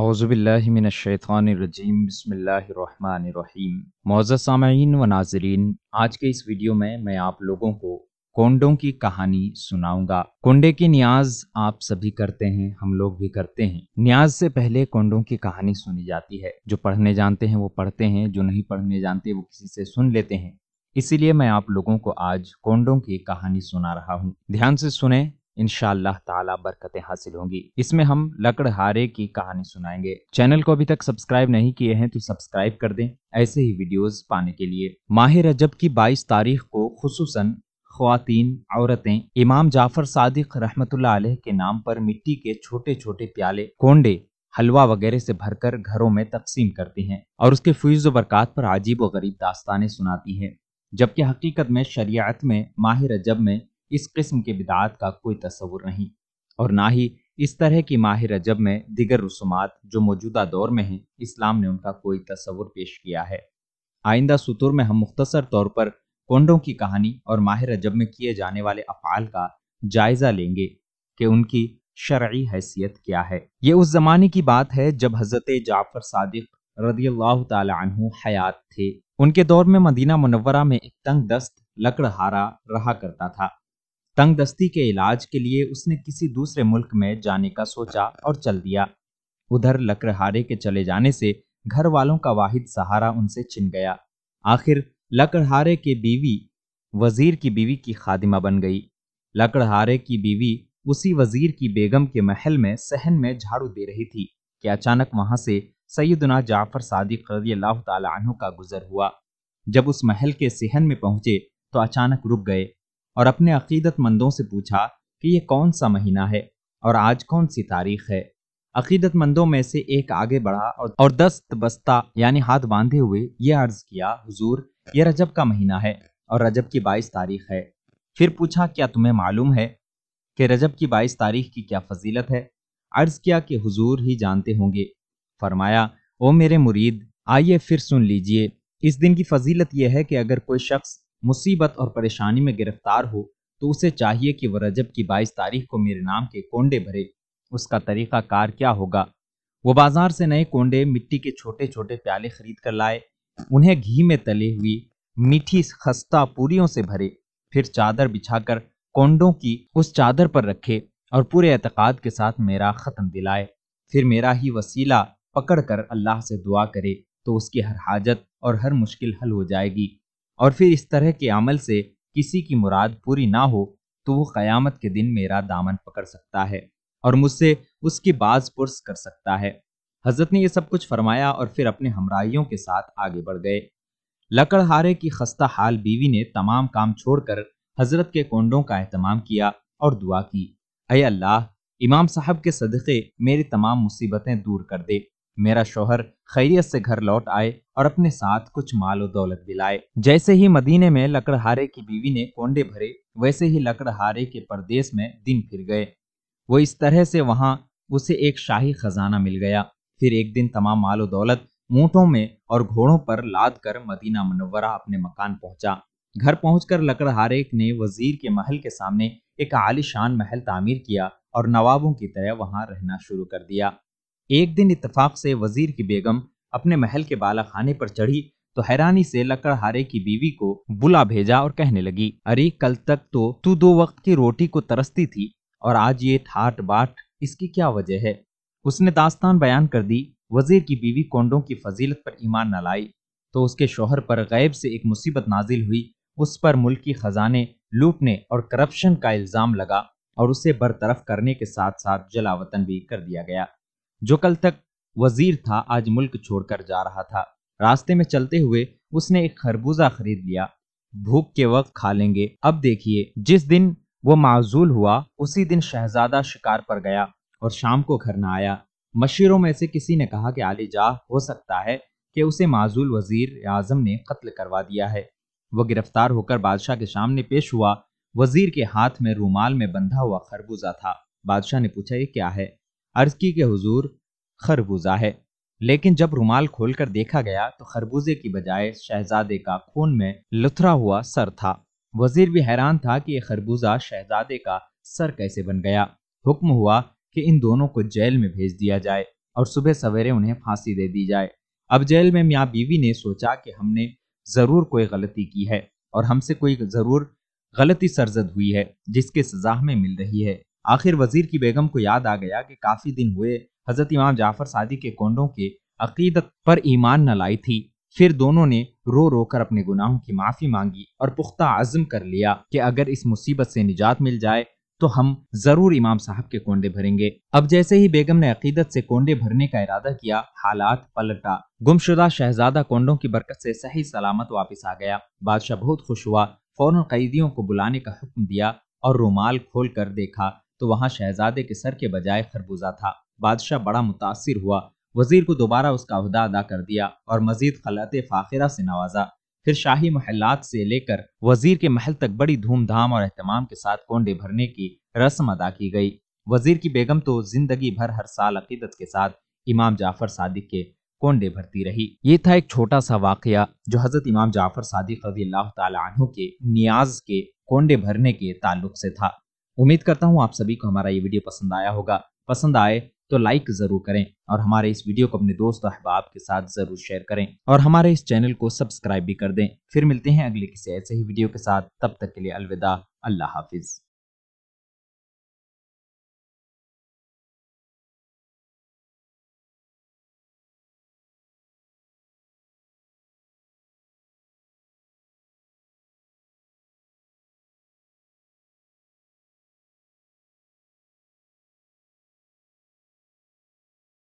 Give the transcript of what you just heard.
अवज़बिल्लिमिनशैतरजीम बसमीम मौजा सामीन व नाजरीन आज के इस वीडियो में मैं आप लोगों को कोंडों की कहानी सुनाऊंगा कोंडे की न्याज आप सभी करते हैं हम लोग भी करते हैं न्याज से पहले कोंडों की कहानी सुनी जाती है जो पढ़ने जानते हैं वो पढ़ते हैं जो नहीं पढ़ने जानते वो किसी से सुन लेते हैं इसीलिए मैं आप लोगों को आज कोंडों की कहानी सुना रहा हूँ ध्यान से सुने इन ताला बरकतें हासिल होंगी इसमें हम लकड़हारे की कहानी सुनाएंगे चैनल को अभी तक सब्सक्राइब नहीं किए हैं तो सब्सक्राइब कर दें ऐसे ही वीडियोस पाने के लिए माह रजब की 22 तारीख को खसूस खुवान औरतें इमाम जाफर सादिक रहमत के नाम पर मिट्टी के छोटे छोटे प्याले कोंडे हलवा वगैरह से भरकर घरों में तकसीम करती हैं और उसके फ्यूज बरकत पर अजीब व गरीब दास्तानें सुनाती हैं जबकि हकीकत में शरीयत में माहिर जब में इस किस्म के बिदात का कोई तस्वुर नहीं और ना ही इस तरह की माहिर रजब में दिगर रसूमात जो मौजूदा दौर में हैं इस्लाम ने उनका कोई तस्वुर पेश किया है आइंदा सतुर में हम मुख्तसर तौर पर कोंडों की कहानी और माहिर रजब में किए जाने वाले अफ़ाल का जायज़ा लेंगे कि उनकी शर्य हैसियत क्या है ये उस ज़माने की बात है जब हज़रत जाफ़र सदक रदी अल्लाह हयात थे उनके दौर में मदीना मुनवरा में एक तंग दस्त लकड़हारा रहा करता था तंगदस्ती के इलाज के लिए उसने किसी दूसरे मुल्क में जाने का सोचा और चल दिया उधर लकड़हारे के चले जाने से घर वालों का वाहिद सहारा उनसे छिन गया आखिर लकड़हारे की बीवी वजीर की बीवी की खादिमा बन गई लकड़हारे की बीवी उसी वजीर की बेगम के महल में सहन में झाड़ू दे रही थी कि अचानक वहां से सैदना जाफर सादिक रजी अल्लाह का गुजर हुआ जब उस महल के सहन में पहुंचे तो अचानक रुक गए और अपने अकीदतमंदों से पूछा कि यह कौन सा महीना है और आज कौन सी तारीख है मंदों में से एक आगे बढ़ा और दस्त बस्ता यानी हाथ बांधे हुए ये अर्ज किया हुजूर ये रजब का महीना है और रजब की बाईस तारीख है फिर पूछा क्या तुम्हें मालूम है कि रजब की बाईस तारीख की क्या फजीलत है अर्ज किया कि हुजूर ही जानते होंगे फरमाया ओ मेरे मुरीद आइए फिर सुन लीजिए इस दिन की फजीलत यह है कि अगर कोई शख्स मुसीबत और परेशानी में गिरफ्तार हो तो उसे चाहिए कि वह रजब की बाईस तारीख को मेरे नाम के कोंडे भरे उसका तरीका कार क्या होगा वो बाजार से नए कोंडे मिट्टी के छोटे छोटे प्याले खरीद कर लाए उन्हें घी में तले हुई मीठी खस्ता पूरियों से भरे फिर चादर बिछाकर कोंडों की उस चादर पर रखे और पूरे एतकाद के साथ मेरा ख़त्म दिलाए फिर मेरा ही वसीला पकड़ कर अल्लाह से दुआ करे तो उसकी हर हाजत और हर मुश्किल हल हो जाएगी और फिर इस तरह के अमल से किसी की मुराद पूरी ना हो तो वो क़यामत के दिन मेरा दामन पकड़ सकता है और मुझसे उसकी बाज पुरस कर सकता है हजरत ने यह सब कुछ फरमाया और फिर अपने हमराइयों के साथ आगे बढ़ गए लकड़हारे की खस्ता हाल बीवी ने तमाम काम छोड़कर हजरत के कोंडों का अहतमाम किया और दुआ की अय अल्लाह इमाम साहब के सदक़े मेरी तमाम मुसीबतें दूर कर दे मेरा शोहर खैरियत से घर लौट आए और अपने साथ कुछ मालो दौलत भी लाए जैसे ही मदीने में लकड़हारे की बीवी ने कोंडे भरे वैसे ही लकड़हारे के परदेश में दिन फिर गए वो इस तरह से वहां उसे एक शाही खजाना मिल गया फिर एक दिन तमाम मालो दौलत मूठों में और घोड़ों पर लाद कर मदीना मनवरा अपने मकान पहुंचा घर पहुंचकर लकड़हारे ने वजीर के महल के सामने एक आलिशान महल तामीर किया और नवाबों की तरह वहां रहना शुरू कर दिया एक दिन इतफाक से वजीर की बेगम अपने महल के बाला खाने पर चढ़ी तो हैरानी से लकड़हारे की बीवी को बुला भेजा और कहने लगी अरे कल तक तो तू दो वक्त की रोटी को तरसती थी और आज ये ठाट बाट इसकी क्या वजह है उसने दास्तान बयान कर दी वजीर की बीवी कोंडों की फजीलत पर ईमान न लाई तो उसके शोहर पर गैब से एक मुसीबत नाजिल हुई उस पर मुल्की खजाने लूटने और करप्शन का इल्ज़ाम लगा और उसे बरतरफ करने के साथ साथ जलावतन भी कर दिया गया जो कल तक वजीर था आज मुल्क छोड़कर जा रहा था रास्ते में चलते हुए उसने एक खरबूजा खरीद लिया भूख के वक्त खा लेंगे अब देखिए जिस दिन वो माजूल हुआ उसी दिन शहजादा शिकार पर गया और शाम को घर न आया मशीरों में से किसी ने कहा कि आली जा हो सकता है कि उसे माजूल वजीर आजम ने कत्ल करवा दिया है वह गिरफ्तार होकर बादशाह के सामने पेश हुआ वजीर के हाथ में रूमाल में बंधा हुआ खरबूजा था बादशाह ने पूछा ये क्या है अर्ज की के हुजूर खरबूजा है लेकिन जब रुमाल खोलकर देखा गया तो खरबूजे की बजाय शहजादे का खून में लुथरा हुआ सर था वजीर भी हैरान था कि यह खरबूजा शहजादे का सर कैसे बन गया हुक्म हुआ कि इन दोनों को जेल में भेज दिया जाए और सुबह सवेरे उन्हें फांसी दे दी जाए अब जेल में मियाँ बीवी ने सोचा कि हमने जरूर कोई गलती की है और हमसे कोई जरूर गलती सरजद हुई है जिसकी सजा हमें मिल रही है आखिर वजीर की बेगम को याद आ गया कि काफी दिन हुए हजरत इमाम जाफर सादी के कोंडों के अकीदत पर ईमान न लाई थी फिर दोनों ने रो रो कर अपने गुनाहों की माफी मांगी और पुख्ता आजम कर लिया कि अगर इस मुसीबत से निजात मिल जाए तो हम जरूर इमाम साहब के कोंडे भरेंगे अब जैसे ही बेगम ने अकीदत से कोंडे भरने का इरादा किया हालात पलटा गुमशुदा शहजादा कोंडों की बरकत से सही सलामत वापस आ गया बादशाह बहुत खुश हुआ फौरन कैदियों को बुलाने का हुक्म दिया और रुमाल खोल कर देखा तो वहां शहजादे के सर के बजाय खरबूजा था बादशाह बड़ा मुतासर हुआ वजीर को दोबारा उसका अहदा अदा कर दिया और मजीद खलत फाखिरा से नवाजा फिर शाही महलात से लेकर वजीर के महल तक बड़ी धूमधाम और अहतमाम के साथ कोंडे भरने की रस्म अदा की गई वजीर की बेगम तो जिंदगी भर हर साल अकीदत के साथ इमाम जाफर सादिक के कोंडे भरती रही ये था एक छोटा सा वाकया जो हजरत इमाम जाफर सादिक रजी अल्लाह तु के नियाज के कोंडे भरने के ताल्लुक से था उम्मीद करता हूँ आप सभी को हमारा ये वीडियो पसंद आया होगा पसंद आए तो लाइक जरूर करें और हमारे इस वीडियो को अपने दोस्त और अहबाब के साथ जरूर शेयर करें और हमारे इस चैनल को सब्सक्राइब भी कर दें फिर मिलते हैं अगले किसी ऐसे ही वीडियो के साथ तब तक के लिए अलविदा अल्लाह हाफिज़